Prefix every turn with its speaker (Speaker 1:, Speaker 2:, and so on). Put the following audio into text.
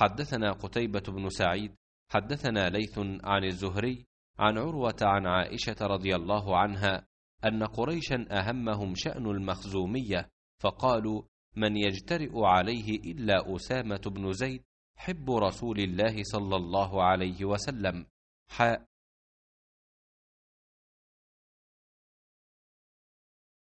Speaker 1: حدثنا قتيبة بن
Speaker 2: سعيد حدثنا ليث عن الزهري عن عروة عن عائشة رضي الله عنها أن قريشا أهمهم شأن المخزومية فقالوا من يجترئ عليه إلا أسامة بن زيد حب رسول الله صلى
Speaker 1: الله عليه وسلم حاء